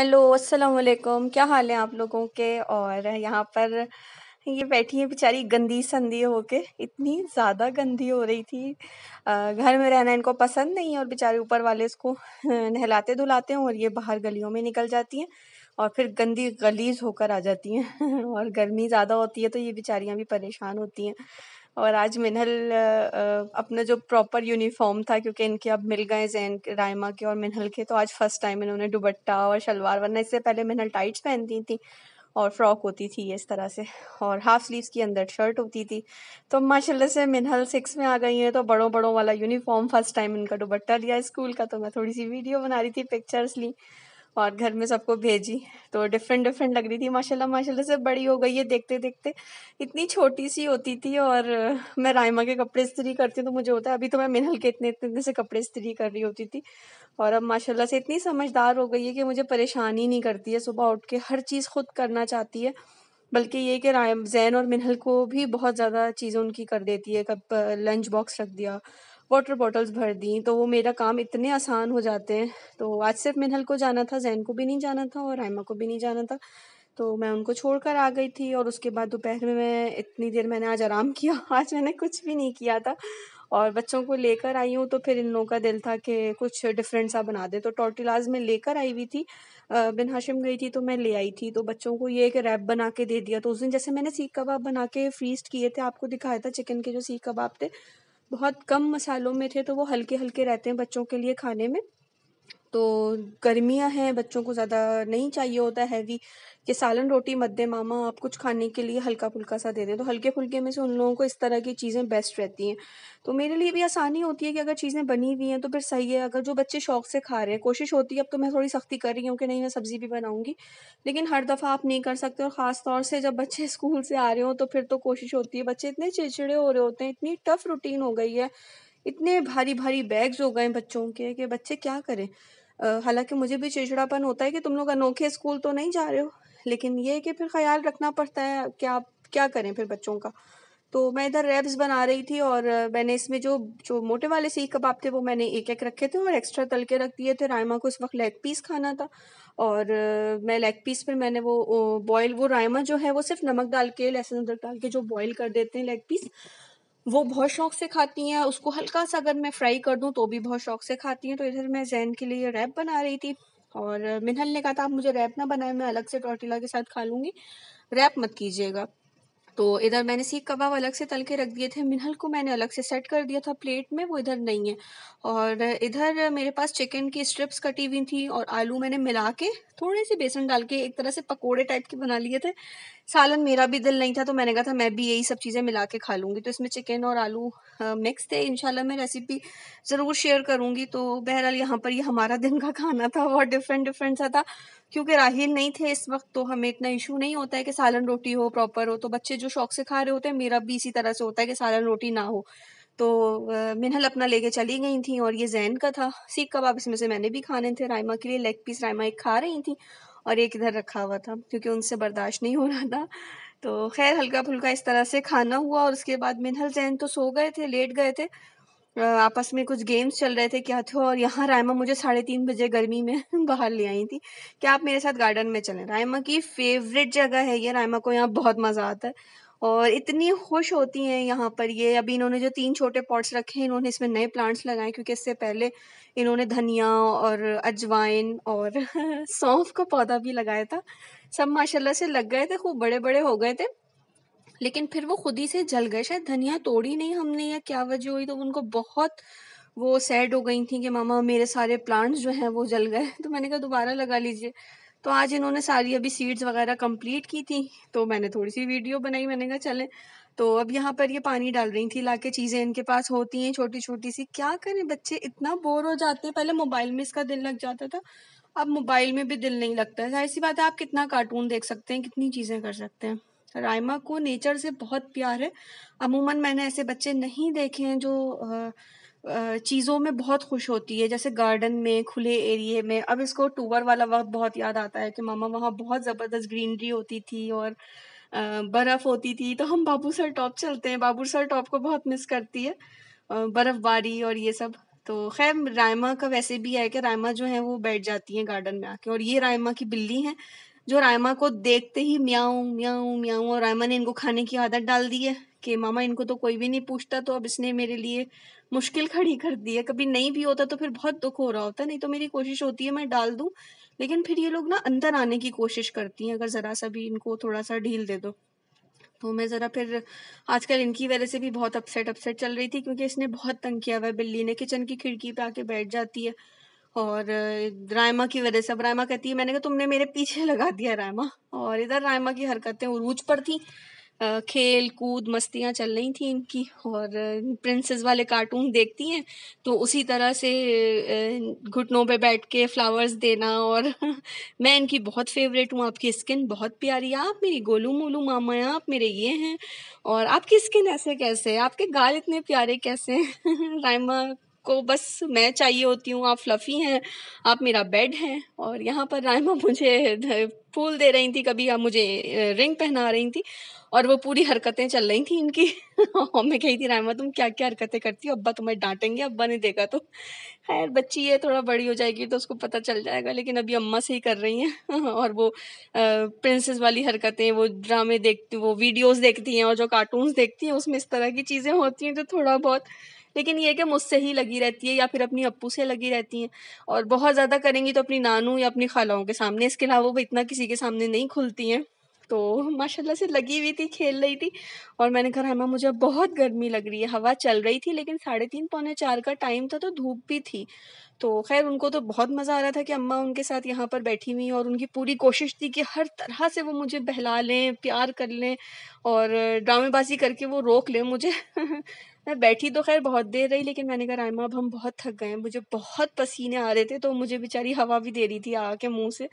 hello अस्सलाम वालेकुम क्या हाल है आप लोगों के और यहाँ पर ये बैठी है बेचारी गंदी संदी होके इतनी ज़्यादा गंदी हो रही थी घर में रहना इनको पसंद नहीं है और बेचारे ऊपर वाले इसको नहलाते धुलाते हैं और ये बाहर गलियों में निकल जाती हैं और फिर गंदी गलीज होकर आ जाती हैं और गर्मी ज़्यादा होती है तो ये बेचारियाँ भी परेशान होती हैं और आज मिनहल अपना जो प्रॉपर यूनिफॉर्म था क्योंकि इनके अब मिल गए जैन रायमा के और मिनहल के तो आज फर्स्ट टाइम इन्होंने दुबट्टा और शलवार वरना इससे पहले मिनहल टाइट्स पहनती थी और फ्रॉक होती थी इस तरह से और हाफ स्लीव्स की अंदर शर्ट होती थी तो माशाल्लाह से मिनहल सिक्स में आ गई हैं तो बड़ों बड़ों वाला यूनिफॉर्म फर्स्ट टाइम इनका दुबट्टा लिया स्कूल का तो मैं थोड़ी सी वीडियो बना रही थी पिक्चर्स ली और घर में सबको भेजी तो डिफरेंट डिफरेंट लग रही थी माशाल्लाह माशाल्लाह से बड़ी हो गई है देखते देखते इतनी छोटी सी होती थी और मैं रायमा के कपड़े इस्त्री करती हूँ तो मुझे होता है अभी तो मैं मिनल के इतने इतने इतने से कपड़े इस्त्री कर रही होती थी और अब माशाल्लाह से इतनी समझदार हो गई है कि मुझे परेशानी नहीं करती है सुबह उठ के हर चीज़ खुद करना चाहती है बल्कि ये कि राय जैन और मिनहल को भी बहुत ज़्यादा चीज़ें उनकी कर देती है कब लंच बॉक्स रख दिया वाटर बॉटल्स भर दी तो वो मेरा काम इतने आसान हो जाते हैं तो आज सिर्फ मिनहल को जाना था जैन को भी नहीं जाना था और रायमा को भी नहीं जाना था तो मैं उनको छोड़कर आ गई थी और उसके बाद दोपहर में मैं इतनी देर मैंने आज आराम किया आज मैंने कुछ भी नहीं किया था और बच्चों को लेकर आई हूँ तो फिर इन लोगों का दिल था कि कुछ डिफरेंट सा बना दे तो टोटिलाज में लेकर आई हुई थी बिन हाशिम गई थी तो मैं ले आई थी तो बच्चों को ये एक रैप बना के दे दिया तो उस दिन जैसे मैंने सीख कबाब बना के फ्रीस्ट किए थे आपको दिखाया था चिकन के जो सीख कबाब थे बहुत कम मसालों में थे तो वो हल्के हल्के रहते हैं बच्चों के लिए खाने में तो गर्मियां हैं बच्चों को ज़्यादा नहीं चाहिए होता हैवी कि सालन रोटी मध्य मामा आप कुछ खाने के लिए हल्का फुल्का सा दे दें तो हल्के फुल्के में से उन लोगों को इस तरह की चीज़ें बेस्ट रहती हैं तो मेरे लिए भी आसानी होती है कि अगर चीज़ें बनी हुई हैं तो फिर सही है अगर जो बच्चे शौक से खा रहे हैं कोशिश होती है अब तो मैं थोड़ी सख्ती कर रही हूँ कि नहीं मैं सब्ज़ी भी बनाऊँगी लेकिन हर दफ़ा आप नहीं कर सकते और ख़ास तौर से जब बच्चे स्कूल से आ रहे हो तो फिर तो कोशिश होती है बच्चे इतने चिड़चिड़े हो रहे होते हैं इतनी टफ रूटीन हो गई है इतने भारी भारी बैग्स हो गए बच्चों के कि बच्चे क्या करें हालांकि मुझे भी चिड़चिड़ापन होता है कि तुम लोग अनोखे स्कूल तो नहीं जा रहे हो लेकिन ये कि फिर ख्याल रखना पड़ता है कि आप क्या करें फिर बच्चों का तो मैं इधर रेब्स बना रही थी और मैंने इसमें जो जो मोटे वाले सीख कबाब थे वो मैंने एक एक रखे थे और एक्स्ट्रा तल के रख दिए थे रायमा को इस वक्त लेग पीस खाना था और मैं लेग पीस पर मैंने वो बॉयल वो रायमा जो है वो सिर्फ नमक डाल के लहसुन अदरक डाल के जो बॉयल कर देते हैं लेग पीस वो बहुत शौक से खाती हैं उसको हल्का सा अगर मैं फ्राई कर दूँ तो भी बहुत शौक से खाती हैं तो इधर मैं जैन के लिए रैप बना रही थी और मिनहल ने कहा था आप मुझे रैप ना बनाए मैं अलग से टॉर्टिला के साथ खा लूंगी रैप मत कीजिएगा तो इधर मैंने सीख कबाब अलग से तल के रख दिए थे मिनहल को मैंने अलग से सेट कर दिया था प्लेट में वो इधर नहीं है और इधर मेरे पास चिकन की स्ट्रिप्स कटी हुई थी और आलू मैंने मिला के थोड़े से बेसन डाल के एक तरह से पकोड़े टाइप के बना लिए थे सालन मेरा भी दिल नहीं था तो मैंने कहा था मैं भी यही सब चीज़ें मिला के खा लूँगी तो इसमें चिकन और आलू मिक्स थे इनशाला मैं रेसिपी ज़रूर शेयर करूँगी तो बहरहाल यहाँ पर ये यह हमारा दिन का खाना था बहुत डिफरेंट डिफरेंट सा था क्योंकि राहिल नहीं थे इस वक्त तो हमें इतना इशू नहीं होता है कि सालन रोटी हो प्रॉपर हो तो बच्चे जो शौक से खा रहे होते हैं मेरा भी इसी तरह से होता है कि सालन रोटी ना हो तो मिनहल अपना लेके चली गई थी और ये जैन का था सीख कबाब इसमें से मैंने भी खाने थे रायमा के लिए लेग पीस रायमा एक खा रही थी और एक इधर रखा हुआ था क्योंकि उनसे बर्दाश्त नहीं हो रहा था तो खैर हल्का फुल्का इस तरह से खाना हुआ और उसके बाद मिनहल जैन तो सो गए थे लेट गए थे आपस में कुछ गेम्स चल रहे थे क्या अच्छा, थे और यहाँ रायमा मुझे साढ़े तीन बजे गर्मी में बाहर ले आई थी क्या आप मेरे साथ गार्डन में चलें रायमा की फेवरेट जगह है ये रायमा को यहाँ बहुत मज़ा आता है और इतनी खुश होती हैं यहाँ पर ये अभी इन्होंने जो तीन छोटे पॉट्स रखे हैं इन्होंने इसमें नए प्लांट्स लगाए क्योंकि इससे पहले इन्होंने धनिया और अजवाइन और सौंफ का पौधा भी लगाया था सब माशाल्लाह से लग गए थे खूब बड़े बड़े हो गए थे लेकिन फिर वो खुद ही से जल गए शायद धनिया तोड़ी नहीं हमने या क्या वजह हुई तो उनको बहुत वो सैड हो गई थी कि मामा मेरे सारे प्लांट्स जो हैं वो जल गए तो मैंने कहा दोबारा लगा लीजिए तो आज इन्होंने सारी अभी सीड्स वगैरह कंप्लीट की थी तो मैंने थोड़ी सी वीडियो बनाई मैंने कहा चलें तो अब यहाँ पर ये पानी डाल रही थी लाके चीज़ें इनके पास होती हैं छोटी छोटी सी क्या करें बच्चे इतना बोर हो जाते हैं पहले मोबाइल में इसका दिल लग जाता था अब मोबाइल में भी दिल नहीं लगता है ऐसी बात है आप कितना कार्टून देख सकते हैं कितनी चीज़ें कर सकते हैं रायमा को नेचर से बहुत प्यार है अमूमन मैंने ऐसे बच्चे नहीं देखे हैं जो चीज़ों में बहुत खुश होती है जैसे गार्डन में खुले एरिए में अब इसको टूवर वाला वक्त बहुत याद आता है कि मामा वहाँ बहुत ज़बरदस्त ग्रीनरी होती थी और बर्फ़ होती थी तो हम बाबू सर टॉप चलते हैं बाबू सर टॉप को बहुत मिस करती है बर्फ़बारी और ये सब तो खैर रायमा का वैसे भी है कि रायमा जो है वो बैठ जाती हैं गार्डन में आके और ये रायमा की बिल्ली हैं जो रायमा को देखते ही म्याऊ म्याऊ म्याऊ और रायमा ने इनको खाने की आदत डाल दी है कि मामा इनको तो कोई भी नहीं पूछता तो अब इसने मेरे लिए मुश्किल खड़ी कर दी है कभी नहीं भी होता तो फिर बहुत दुख हो रहा होता नहीं तो मेरी कोशिश होती है मैं डाल दू लेकिन फिर ये लोग ना अंदर आने की कोशिश करती हैं अगर ज़रा सा भी इनको थोड़ा सा ढील दे दो तो मैं ज़रा फिर आजकल इनकी वजह से भी बहुत अपसेट अपसेट चल रही थी क्योंकि इसने बहुत तंग किया हुआ है बिल्ली ने किचन की खिड़की पे आके बैठ जाती है और रायमा की वजह से अब रायमा कहती है मैंने कहा तुमने मेरे पीछे लगा दिया रायमा और इधर रायमा की हरकतें उरूज पर थी खेल कूद मस्तियाँ चल रही थी इनकी और प्रिंसेस वाले कार्टून देखती हैं तो उसी तरह से घुटनों पे बैठ के फ्लावर्स देना और मैं इनकी बहुत फेवरेट हूँ आपकी स्किन बहुत प्यारी है आप मेरी गोलू मोलू मामा हैं आप मेरे ये हैं और आपकी स्किन ऐसे कैसे है आपके गाल इतने प्यारे कैसे हैं रायमा आपको बस मैं चाहिए होती हूँ आप फ्लफ़ी हैं आप मेरा बेड हैं और यहाँ पर रायमा मुझे फूल दे रही थी कभी आप मुझे रिंग पहना रही थी और वो पूरी हरकतें चल रही थी इनकी और मैं कही थी रायमा तुम क्या क्या हरकतें करती हो अब्बा तुम्हें डांटेंगे अब्बा ने देखा तो खैर बच्ची है थोड़ा बड़ी हो जाएगी तो उसको पता चल जाएगा लेकिन अभी अम्मा से ही कर रही हैं और वो प्रिंसेस वाली हरकतें वो ड्रामे देखती वो वीडियोज देखती हैं और जो कार्टून्स देखती हैं उसमें इस तरह की चीज़ें होती हैं जो थोड़ा बहुत लेकिन ये कि मुझसे ही लगी रहती है या फिर अपनी अपू से लगी रहती हैं और बहुत ज़्यादा करेंगी तो अपनी नानू या अपनी खालाओं के सामने इसके अलावा वो इतना किसी के सामने नहीं खुलती हैं तो माशाल्लाह से लगी हुई थी खेल रही थी और मैंने कहा हेमा मुझे बहुत गर्मी लग रही है हवा चल रही थी लेकिन साढ़े तीन पौने चार का टाइम था तो धूप भी थी तो खैर उनको तो बहुत मज़ा आ रहा था कि अम्मा उनके साथ यहाँ पर बैठी हुई और उनकी पूरी कोशिश थी कि हर तरह से वो मुझे बहला लें प्यार कर लें और ड्रामेबाजी करके वो रोक लें मुझे मैं बैठी तो खैर बहुत देर रही लेकिन मैंने कहा रायमा अब हम बहुत थक गए हैं मुझे बहुत पसीने आ रहे थे तो मुझे बेचारी हवा भी दे रही थी आके मुँह से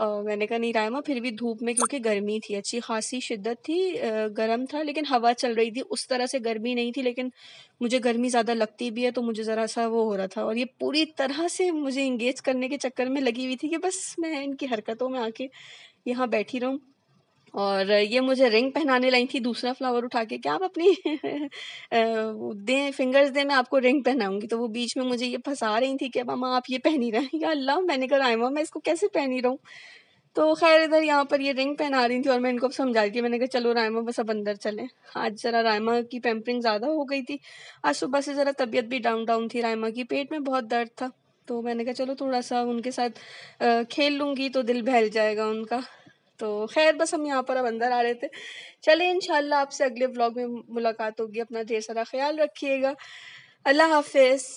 आ, मैंने कहा नहीं रायमा फिर भी धूप में क्योंकि गर्मी थी अच्छी खासी शिद्दत थी गर्म था लेकिन हवा चल रही थी उस तरह से गर्मी नहीं थी लेकिन मुझे गर्मी ज़्यादा लगती भी है तो मुझे ज़रा सा वो हो रहा था और ये पूरी तरह से मुझे इंगेज करने के चक्कर में लगी हुई थी कि बस मैं इनकी हरकतों में आके यहाँ बैठी रहूँ और ये मुझे रिंग पहनाने लाई थी दूसरा फ्लावर उठा के क्या आप अपनी दें फिंगर्स दें मैं आपको रिंग पहनाऊंगी तो वो बीच में मुझे ये फंसा रही थी कि मामा आप ये पहनी रहे या अल्लाह मैंने कहा रायमा मैं इसको कैसे पहनी रहूँ तो खैर इधर यहाँ पर ये रिंग पहना रही थी और मैं इनको समझा रही थी मैंने कहा चलो रायमा बस अब अंदर चलें आज ज़रा रायमा की पैम्परिंग ज़्यादा हो गई थी आज सुबह से ज़रा तबीयत भी डाउन डाउन थी रायमा की पेट में बहुत दर्द था तो मैंने कहा चलो थोड़ा सा उनके साथ खेल लूँगी तो दिल बहल जाएगा उनका तो खैर बस हम यहाँ पर अब अंदर आ रहे थे चले इन आपसे अगले ब्लॉग में मुलाकात होगी अपना ढेर सारा ख्याल रखिएगा अल्लाह हाफिज़